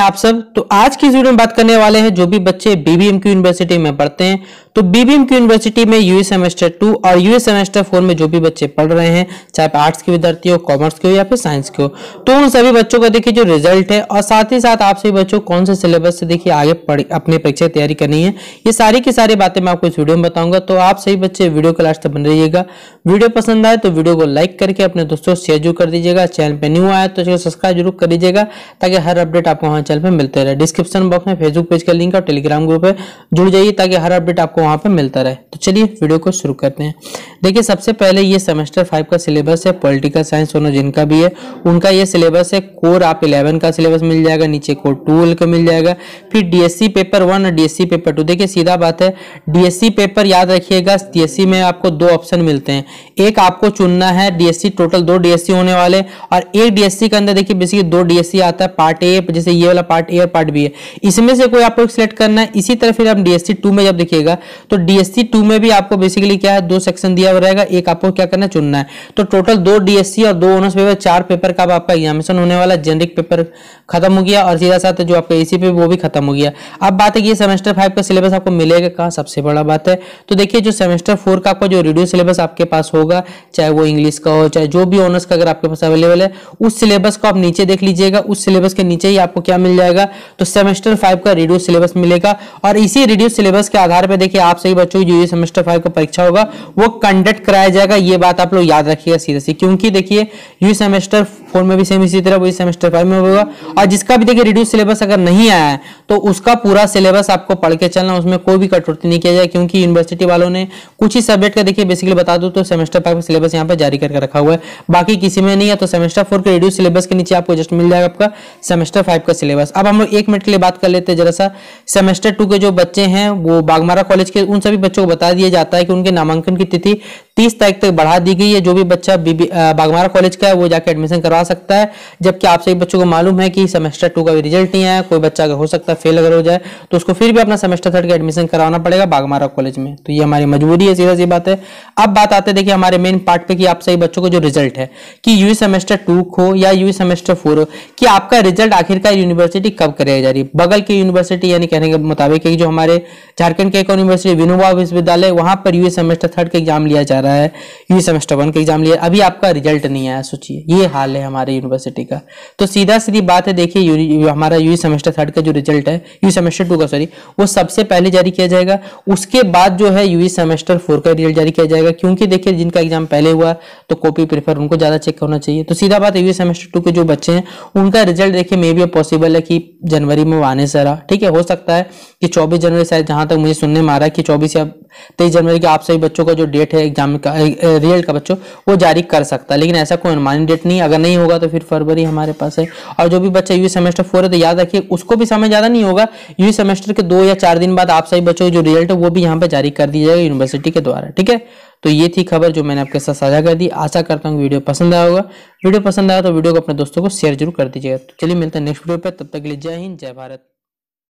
हैं आप सब तो आज की वीडियो में बात करने वाले हैं जो भी बच्चे बीबीएम क्यू यूनिवर्सिटी में पढ़ते हैं तो बीबीएम क्यू यूनिवर्सिटी में यूएस सेमेस्टर टू और यूएस सेमेस्टर फोर में जो भी बच्चे पढ़ रहे हैं चाहे आप आर्ट्स के विद्यार्थी हो कॉमर्स के हो या फिर साइंस के हो तो उन सभी बच्चों का देखिए जो रिजल्ट है और साथ ही साथ आप सभी बच्चों कौन से सिलेबस से देखिए आगे अपनी परीक्षा की तैयारी करनी है ये सारी की सारी बातें मैं आपको इस वीडियो में बताऊंगा तो आप सभी बच्चे वीडियो क्लास तक बन रहिएगा वीडियो पसंद आए तो वीडियो को लाइक करके अपने दोस्तों शेयर जरूर कर दीजिएगा चैनल पर न्यू आया तो सब्सक्राइब जरूर कर दीजिएगा ताकि हर अपडेट आपको वहां चैनल पर मिलते रहे डिस्क्रिप्शन बॉक्स में फेसबुक पेज का लिंक और टेलीग्राम ग्रुप है जुड़ जाइए ताकि हर अपडेट आपको वहाँ पर मिलता रहे तो चलिए वीडियो को शुरू करते हैं देखिए सबसे पहले ये सेमेस्टर फाइव का सिलेबस है पॉलिटिकल साइंस दोनों जिनका भी है उनका ये सिलेबस है कोर आप इलेवन का सिलेबस मिल जाएगा नीचे कोर टूल का मिल जाएगा फिर डीएससी पेपर वन और डीएससी पेपर टू देखिए सीधा बात है डीएससी पेपर याद रखिएगा डीएससी में आपको दो ऑप्शन मिलते हैं एक आपको चुनना है डीएससी टोटल दो डीएससी होने वाले और एक डीएससी के अंदर देखिए बेसिकली दो डीएससी आता है पार्ट ए जैसे ये वाला वाला पार्ट एयर पार्ट भी है इसमें से कोई आपको सिलेक्ट करना है इसी तरह फिर आप डीएससी टू में जब देखिएगा तो डीएससी टू में भी आपको बेसिकली क्या है दो सेक्शन दिया हुआ रहेगा एक आपको क्या करना है चुनना है तो टोटल दो डीएससी और दो ऑनर्स पेपर चार पेपर का आपका एग्जामिनेशन होने वाला जेनरिक पेपर खत्म हो गया और सीधा साथ जो आपका एसी पे वो भी खत्म हो गया अब बात है कि सेमेस्टर फाइव का सिलेबस आपको मिलेगा कहाँ सबसे बड़ा बात है तो देखिए जो सेमेस्टर फोर का आपका जो रिड्यू सिलेबस आपके पास होगा चाहे वो इंग्लिश का हो चाहे जो भी ऑनर्स का अगर आपके पास अवेलेबल है उस सिलेबस को आप नीचे देख लीजिएगा उस सिलेबस के नीचे ही आपको क्या क्या मिल जाएगा तो सेमेस्टर फाइव का रेडियो सिलेबस मिलेगा और इसी रेडियो सिलेबस के आधार पर देखिए आप सही बच्चों जो ये सेमेस्टर फाइव का परीक्षा होगा वो कंडक्ट कराया जाएगा ये बात आप लोग याद रखिएगा सीधे से क्योंकि देखिए ये सेमेस्टर फोर में भी सेम इसी तरह वही सेमेस्टर फाइव में होगा और जिसका भी देखिए रेडियो सिलेबस अगर नहीं आया है तो उसका पूरा सिलेबस आपको पढ़ के चलना उसमें कोई भी कटौती नहीं किया जाए क्योंकि यूनिवर्सिटी वालों ने कुछ ही सब्जेक्ट का देखिए बेसिकली बता दूँ तो सेमेस्टर फाइव सिलेबस यहाँ पर जारी करके रखा हुआ है बाकी किसी में नहीं है तो सेमेस्टर फोर के रिड्यूस सिलेबस के नीचे आपको जस्ट मिल जाएगा आपका सेमेस्टर फाइव का सिलेबस अब हम लोग एक मिनट के लिए बात कर लेते हैं जरा सा सेमेस्टर टू के जो बच्चे हैं वो बागमारा कॉलेज के उन सभी बच्चों को बता दिया जाता है कि उनके नामांकन की तिथि तीस तारीख तक बढ़ा दी गई है जो भी बच्चा बागमारा कॉलेज का है वो जाकर एडमिशन करवा सकता है जबकि आप सभी बच्चों को मालूम है कि सेमेस्टर टू का भी रिजल्ट नहीं आया कोई बच्चा अगर हो सकता है फेल अगर हो जाए तो उसको फिर भी अपना सेमेस्टर थर्ड का एडमिशन करवाना पड़ेगा बागमारा कॉलेज में तो ये हमारी मजबूरी है सीधा सी बात है अब बात आते देखिए हमारे मेन पार्ट पे कि आप सभी बच्चों को जो रिजल्ट है कि यू सेमेस्टर टू हो या यू सेमेस्टर फोर हो कि आपका रिजल्ट आखिरकार यूनिवर्सिटी कब कराई जा रही है बगल की यूनिवर्सिटी यानी कहने के मुताबिक जो हमारे झारखंड के एक यूनिवर्सिटी विनोबा विश्वविद्यालय वहां पर यू सेमेस्टर थर्ड का एग्जाम लिया जा रहा है रहा है ये सेमेस्टर वन का एग्जाम लिया अभी आपका रिजल्ट नहीं आया सोचिए ये हाल है हमारे यूनिवर्सिटी का तो सीधा सीधी बात है देखिए हमारा यू सेमेस्टर थर्ड का जो रिजल्ट है यू सेमेस्टर टू का सॉरी वो सबसे पहले जारी किया जाएगा उसके बाद जो है यू सेमेस्टर फोर का रिजल्ट जारी किया जाएगा क्योंकि देखिए जिनका एग्जाम पहले हुआ तो कॉपी प्रेफर उनको ज़्यादा चेक करना चाहिए तो सीधा बात यू सेमेस्टर टू के जो बच्चे हैं उनका रिजल्ट देखिए मे बी पॉसिबल है कि जनवरी में आने से रहा ठीक है हो सकता है कि चौबीस जनवरी शायद जहां तक मुझे सुनने में आ रहा है कि चौबीस या तेईस जनवरी के आप सभी बच्चों का जो डेट है एग्जाम एग्जाम का रिजल्ट का बच्चों वो जारी कर सकता है लेकिन ऐसा कोई अनुमानित डेट नहीं अगर नहीं होगा तो फिर फरवरी हमारे पास है और जो भी बच्चा यू सेमेस्टर फोर है तो याद रखिए उसको भी समय ज़्यादा नहीं होगा यू सेमेस्टर के दो या चार दिन बाद आप सभी बच्चों जो रिजल्ट है वो भी यहाँ पर जारी कर दिया जाएगा यूनिवर्सिटी के द्वारा ठीक है तो ये थी खबर जो मैंने आपके साथ साझा कर दी आशा करता हूँ वीडियो पसंद आया होगा वीडियो पसंद आया तो वीडियो को अपने दोस्तों को शेयर जरूर कर दीजिएगा तो चलिए मिलते हैं नेक्स्ट वीडियो पर तब तक के लिए जय हिंद जय भारत